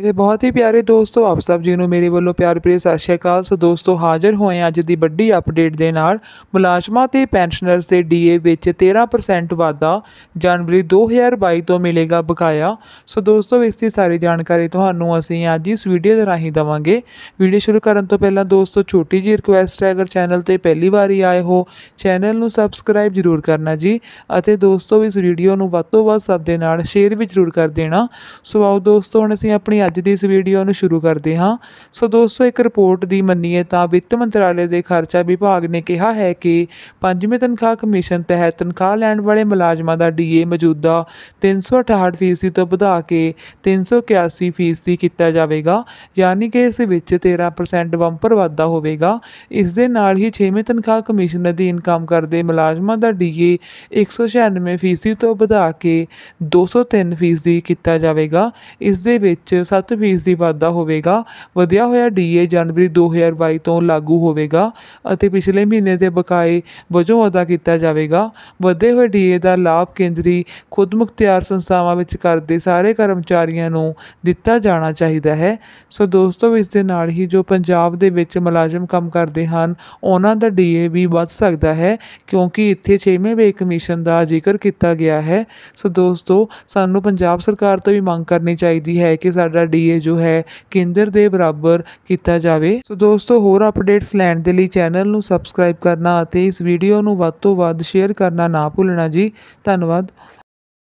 ਮੇਰੇ ਬਹੁਤ ਹੀ ਪਿਆਰੇ ਦੋਸਤੋ ਆਪ ਸਭ ਜੀ ਨੂੰ ਮੇਰੇ ਵੱਲੋਂ ਪਿਆਰ ਭਰੀ ਸਤਿ ਸ਼੍ਰੀ ਅਕਾਲ ਸੋ ਦੋਸਤੋ ਹਾਜ਼ਰ ਹੋਏ ਅੱਜ ਦੀ ਵੱਡੀ ਅਪਡੇਟ ਦੇ ਨਾਲ ਮੁਲਾਜ਼ਮਾਂ ਤੇ ਪੈਨਸ਼ਨਰਸ ਦੇ ਡੀਏ ਵਿੱਚ 13% ਵਾਧਾ ਜਨਵਰੀ 2022 ਤੋਂ ਮਿਲੇਗਾ ਬਕਾਇਆ ਸੋ ਦੋਸਤੋ ਇਸ ਦੀ ਸਾਰੀ ਜਾਣਕਾਰੀ ਤੁਹਾਨੂੰ ਅਸੀਂ ਅੱਜ ਇਸ ਵੀਡੀਓ ਦੇ ਰਾਹੀਂ ਦਵਾਂਗੇ ਵੀਡੀਓ ਸ਼ੁਰੂ ਕਰਨ ਤੋਂ ਪਹਿਲਾਂ ਦੋਸਤੋ ਛੋਟੀ ਜੀ ਰਿਕੁਐਸਟ ਹੈ ਅਗਰ ਚੈਨਲ ਤੇ ਪਹਿਲੀ ਵਾਰੀ ਆਏ ਹੋ ਚੈਨਲ ਨੂੰ ਸਬਸਕ੍ਰਾਈਬ ਜ਼ਰੂਰ ਕਰਨਾ ਜੀ ਅਤੇ ਦੋਸਤੋ ਇਸ ਵੀਡੀਓ ਨੂੰ ਵੱਧ ਤੋਂ ਵੱਧ ਸਭ ਦੇ ਨਾਲ ਸ਼ੇਅਰ ਵੀ ਜ਼ਰੂਰ ਕਰ ਦੇਣਾ ਸੋ ਆਓ ਦੋਸਤੋ ਹੁਣ ਅਸੀਂ ਆਪਣੀ ਅੱਜ ਦੀ ਇਸ ਵੀਡੀਓ ਨੂੰ ਸ਼ੁਰੂ ਕਰਦੇ ਹਾਂ ਸੋ ਦੋਸਤੋ ਇੱਕ ਰਿਪੋਰਟ ਦੀ ਮੰਨੀਏ ਤਾਂ ਵਿੱਤ ਮੰਤਰਾਲੇ ਦੇ ਖਰਚਾ ਵਿਭਾਗ ਨੇ ਕਿਹਾ ਹੈ ਕਿ ਪੰਜਵੇਂ ਤਨਖਾਹ ਕਮਿਸ਼ਨ ਤਹਿਤ ਤਨਖਾਹ ਲੈਣ ਵਾਲੇ ਮੁਲਾਜ਼ਮਾਂ ਦਾ ਡੀਏ ਮੌਜੂਦਾ 368 ਫੀਸਦੀ ਤੋਂ ਵਧਾ ਕੇ 381 ਫੀਸਦੀ ਕੀਤਾ ਜਾਵੇਗਾ ਯਾਨੀ ਕਿ ਇਸ ਵਿੱਚ 13% ਵੰਪਰ ਵਾਧਾ ਹੋਵੇਗਾ ਇਸ ਦੇ ਨਾਲ ਹੀ 6ਵੇਂ ਤਨਖਾਹ ਕਮਿਸ਼ਨ ਅਧੀਨ ਕੰਮ ਕਰਦੇ ਮੁਲਾਜ਼ਮਾਂ ਦਾ ਡੀਏ 196 ਫੀਸਦੀ ਤੋਂ ਵਧਾ ਕੇ 203 ਫੀਸਦੀ ਕੀਤਾ ਜਾਵੇਗਾ ਇਸ ਦੇ ਵਿੱਚ 7% ਦੀ ਵਾਧਾ ਹੋਵੇਗਾ ਵਧਿਆ ਹੋਇਆ ਡੀਏ ਜਨਵਰੀ 2022 ਤੋਂ ਲਾਗੂ ਹੋਵੇਗਾ ਅਤੇ ਪਿਛਲੇ ਮਹੀਨੇ ਦੇ ਬਕਾਏ ਵਜੋਂ ਅਦਾ ਕੀਤਾ ਜਾਵੇਗਾ ਵਧੇ ਹੋਏ ਡੀਏ ਦਾ ਲਾਭ ਕੇਂਦਰੀ ਖੁਦਮੁਖਤਿਆਰ ਸੰਸਥਾਵਾਂ ਵਿੱਚ ਕਰਦੇ ਸਾਰੇ ਕਰਮਚਾਰੀਆਂ ਨੂੰ ਦਿੱਤਾ ਜਾਣਾ ਚਾਹੀਦਾ ਹੈ ਸੋ ਦੋਸਤੋ ਇਸ ਦੇ ਨਾਲ ਹੀ ਜੋ ਪੰਜਾਬ ਦੇ ਵਿੱਚ ਮੁਲਾਜ਼ਮ ਕੰਮ ਕਰਦੇ ਹਨ ਉਹਨਾਂ ਦਾ ਡੀਏ ਵੀ ਵੱਧ ਸਕਦਾ ਹੈ ਕਿਉਂਕਿ ਇੱਥੇ 6ਵੇਂ ਵੇ ਕਮਿਸ਼ਨ ਦਾ ਜ਼ਿਕਰ ਕੀਤਾ ਗਿਆ ਹੈ ਸੋ ਦੋਸਤੋ ਸਾਨੂੰ ਪੰਜਾਬ ਸਰਕਾਰ ਤੋਂ ਵੀ ਮੰਗ ਕਰਨੀ ਚਾਹੀਦੀ ਹੈ ਕਿ ਸਾਡਾ ਦਾ ਡੀਏ ਜੋ ਹੈ ਕੇਂਦਰ ਦੇ ਬਰਾਬਰ ਕੀਤਾ ਜਾਵੇ ਸੋ ਦੋਸਤੋ ਹੋਰ ਅਪਡੇਟਸ ਲੈਣ ਦੇ ਲਈ ਚੈਨਲ ਨੂੰ ਸਬਸਕ੍ਰਾਈਬ ਕਰਨਾ ਅਤੇ ਇਸ ਵੀਡੀਓ ਨੂੰ ਵੱਧ ਤੋਂ ਵੱਧ ਸ਼ੇਅਰ ਕਰਨਾ ਨਾ ਭੁੱਲਣਾ ਜੀ ਧੰਨਵਾਦ